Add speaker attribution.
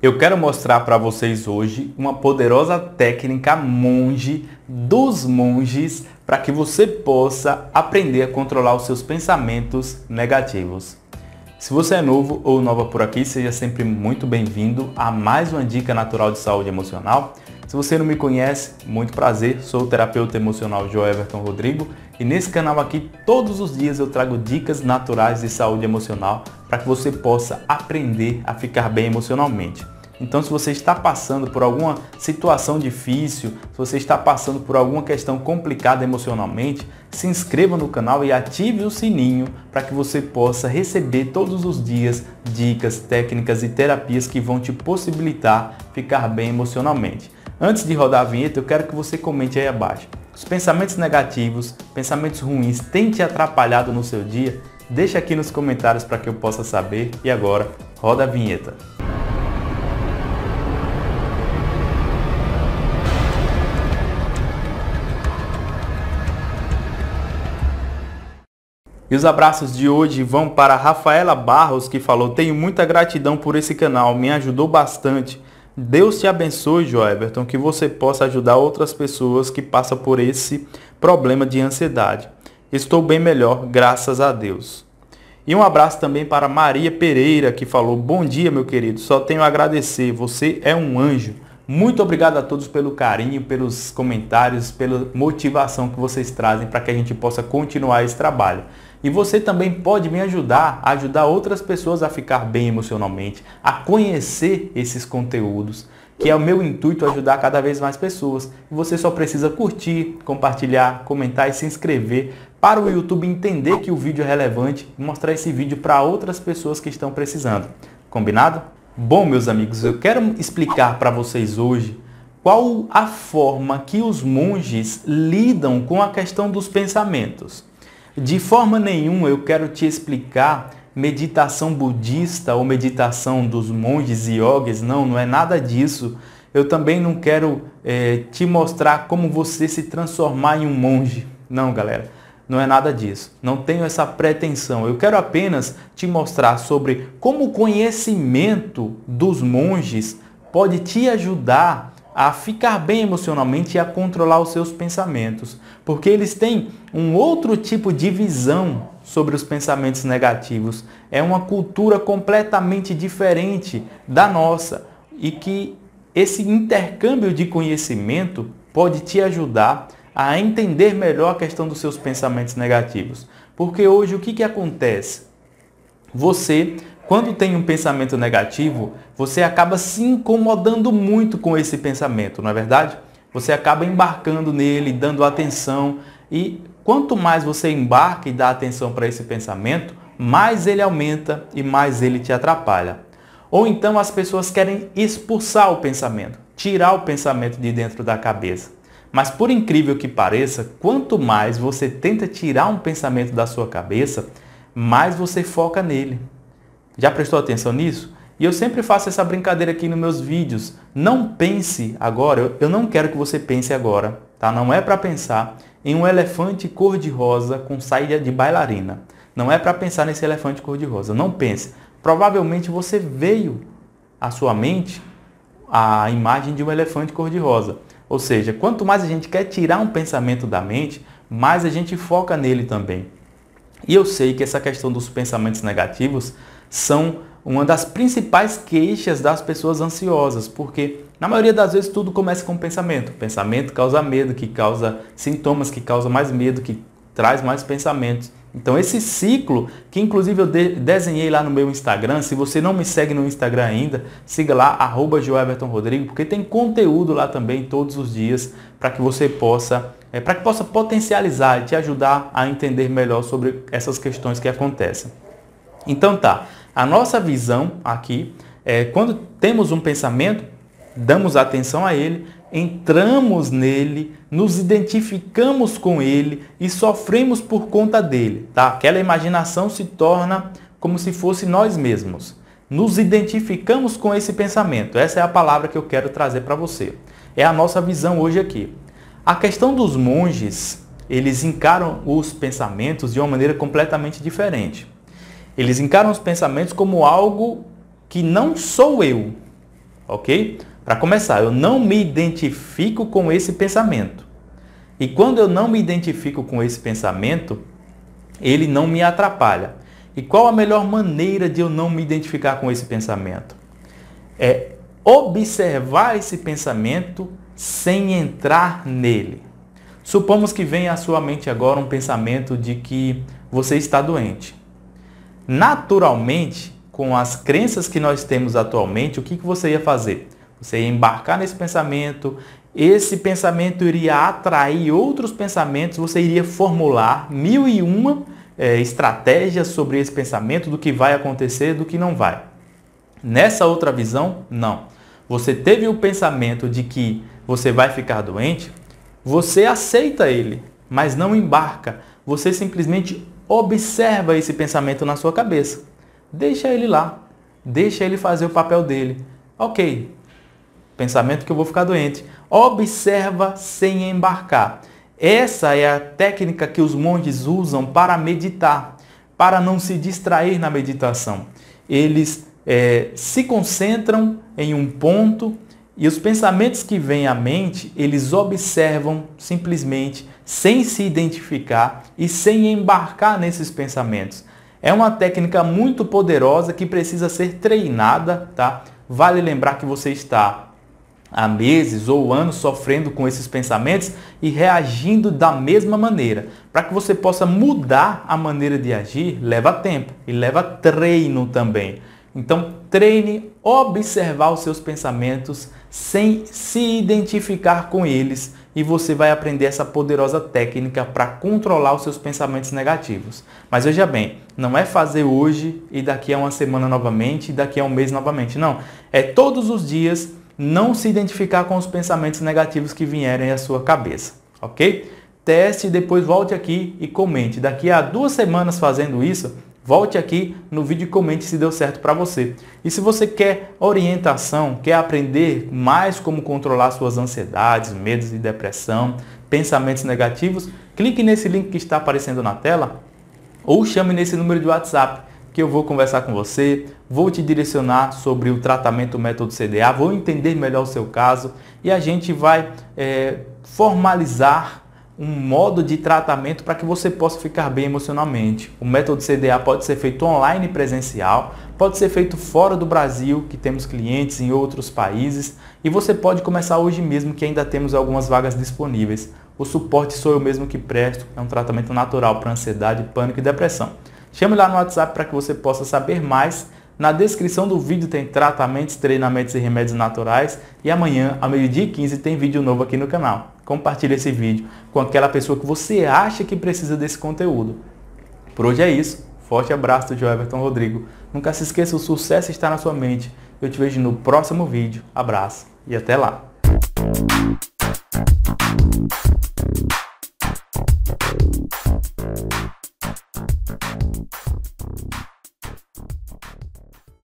Speaker 1: Eu quero mostrar para vocês hoje uma poderosa técnica monge dos monges para que você possa aprender a controlar os seus pensamentos negativos. Se você é novo ou nova por aqui, seja sempre muito bem-vindo a mais uma dica natural de saúde emocional se você não me conhece, muito prazer, sou o terapeuta emocional João Everton Rodrigo e nesse canal aqui todos os dias eu trago dicas naturais de saúde emocional para que você possa aprender a ficar bem emocionalmente. Então se você está passando por alguma situação difícil, se você está passando por alguma questão complicada emocionalmente, se inscreva no canal e ative o sininho para que você possa receber todos os dias dicas, técnicas e terapias que vão te possibilitar ficar bem emocionalmente. Antes de rodar a vinheta, eu quero que você comente aí abaixo. Os pensamentos negativos, pensamentos ruins têm te atrapalhado no seu dia? Deixa aqui nos comentários para que eu possa saber. E agora, roda a vinheta. E os abraços de hoje vão para Rafaela Barros, que falou: Tenho muita gratidão por esse canal, me ajudou bastante. Deus te abençoe, Everton, que você possa ajudar outras pessoas que passam por esse problema de ansiedade. Estou bem melhor, graças a Deus. E um abraço também para Maria Pereira, que falou: Bom dia, meu querido, só tenho a agradecer, você é um anjo. Muito obrigado a todos pelo carinho, pelos comentários, pela motivação que vocês trazem para que a gente possa continuar esse trabalho. E você também pode me ajudar a ajudar outras pessoas a ficar bem emocionalmente, a conhecer esses conteúdos, que é o meu intuito ajudar cada vez mais pessoas. E você só precisa curtir, compartilhar, comentar e se inscrever para o YouTube entender que o vídeo é relevante e mostrar esse vídeo para outras pessoas que estão precisando. Combinado? Bom, meus amigos, eu quero explicar para vocês hoje qual a forma que os monges lidam com a questão dos pensamentos. De forma nenhuma eu quero te explicar meditação budista ou meditação dos monges e yogis, não, não é nada disso. Eu também não quero é, te mostrar como você se transformar em um monge. Não, galera, não é nada disso. Não tenho essa pretensão. Eu quero apenas te mostrar sobre como o conhecimento dos monges pode te ajudar a ficar bem emocionalmente e a controlar os seus pensamentos, porque eles têm um outro tipo de visão sobre os pensamentos negativos. É uma cultura completamente diferente da nossa e que esse intercâmbio de conhecimento pode te ajudar a entender melhor a questão dos seus pensamentos negativos. Porque hoje o que, que acontece? Você quando tem um pensamento negativo, você acaba se incomodando muito com esse pensamento, não é verdade? Você acaba embarcando nele, dando atenção e quanto mais você embarca e dá atenção para esse pensamento, mais ele aumenta e mais ele te atrapalha. Ou então as pessoas querem expulsar o pensamento, tirar o pensamento de dentro da cabeça. Mas por incrível que pareça, quanto mais você tenta tirar um pensamento da sua cabeça, mais você foca nele. Já prestou atenção nisso? E eu sempre faço essa brincadeira aqui nos meus vídeos. Não pense agora, eu não quero que você pense agora, tá? Não é para pensar em um elefante cor-de-rosa com saia de bailarina. Não é para pensar nesse elefante cor-de-rosa. Não pense. Provavelmente você veio à sua mente a imagem de um elefante cor-de-rosa. Ou seja, quanto mais a gente quer tirar um pensamento da mente, mais a gente foca nele também. E eu sei que essa questão dos pensamentos negativos são uma das principais queixas das pessoas ansiosas, porque na maioria das vezes tudo começa com o pensamento. pensamento causa medo, que causa sintomas, que causa mais medo, que traz mais pensamentos. Então esse ciclo, que inclusive eu de desenhei lá no meu Instagram, se você não me segue no Instagram ainda, siga lá, arroba Rodrigo, porque tem conteúdo lá também todos os dias para que você possa, é, para que possa potencializar e te ajudar a entender melhor sobre essas questões que acontecem. Então tá, a nossa visão aqui é quando temos um pensamento, damos atenção a ele, entramos nele, nos identificamos com ele e sofremos por conta dele, tá? Aquela imaginação se torna como se fosse nós mesmos. Nos identificamos com esse pensamento. Essa é a palavra que eu quero trazer para você. É a nossa visão hoje aqui. A questão dos monges, eles encaram os pensamentos de uma maneira completamente diferente. Eles encaram os pensamentos como algo que não sou eu. Ok? Para começar, eu não me identifico com esse pensamento. E quando eu não me identifico com esse pensamento, ele não me atrapalha. E qual a melhor maneira de eu não me identificar com esse pensamento? É observar esse pensamento sem entrar nele. Supomos que venha à sua mente agora um pensamento de que você está doente naturalmente, com as crenças que nós temos atualmente, o que, que você ia fazer? Você ia embarcar nesse pensamento, esse pensamento iria atrair outros pensamentos, você iria formular mil e uma é, estratégias sobre esse pensamento, do que vai acontecer, do que não vai. Nessa outra visão, não. Você teve o pensamento de que você vai ficar doente, você aceita ele, mas não embarca. Você simplesmente Observa esse pensamento na sua cabeça. Deixa ele lá. Deixa ele fazer o papel dele. Ok, pensamento que eu vou ficar doente. Observa sem embarcar. Essa é a técnica que os monges usam para meditar, para não se distrair na meditação. Eles é, se concentram em um ponto e os pensamentos que vêm à mente, eles observam simplesmente sem se identificar e sem embarcar nesses pensamentos. É uma técnica muito poderosa que precisa ser treinada, tá? Vale lembrar que você está há meses ou anos sofrendo com esses pensamentos e reagindo da mesma maneira. Para que você possa mudar a maneira de agir, leva tempo e leva treino também. Então, treine observar os seus pensamentos sem se identificar com eles, e você vai aprender essa poderosa técnica para controlar os seus pensamentos negativos. Mas veja bem, não é fazer hoje e daqui a uma semana novamente e daqui a um mês novamente, não. É todos os dias não se identificar com os pensamentos negativos que vierem à sua cabeça, ok? Teste e depois volte aqui e comente. Daqui a duas semanas fazendo isso, Volte aqui no vídeo e comente se deu certo para você. E se você quer orientação, quer aprender mais como controlar suas ansiedades, medos e depressão, pensamentos negativos, clique nesse link que está aparecendo na tela ou chame nesse número de WhatsApp que eu vou conversar com você, vou te direcionar sobre o tratamento método CDA, vou entender melhor o seu caso e a gente vai é, formalizar um modo de tratamento para que você possa ficar bem emocionalmente. O método CDA pode ser feito online presencial, pode ser feito fora do Brasil, que temos clientes em outros países, e você pode começar hoje mesmo, que ainda temos algumas vagas disponíveis. O suporte sou eu mesmo que presto, é um tratamento natural para ansiedade, pânico e depressão. Chame lá no WhatsApp para que você possa saber mais. Na descrição do vídeo tem tratamentos, treinamentos e remédios naturais. E amanhã, ao meio-dia e 15, tem vídeo novo aqui no canal compartilhe esse vídeo com aquela pessoa que você acha que precisa desse conteúdo. Por hoje é isso. Forte abraço do João Everton Rodrigo. Nunca se esqueça, o sucesso está na sua mente. Eu te vejo no próximo vídeo. Abraço e até lá.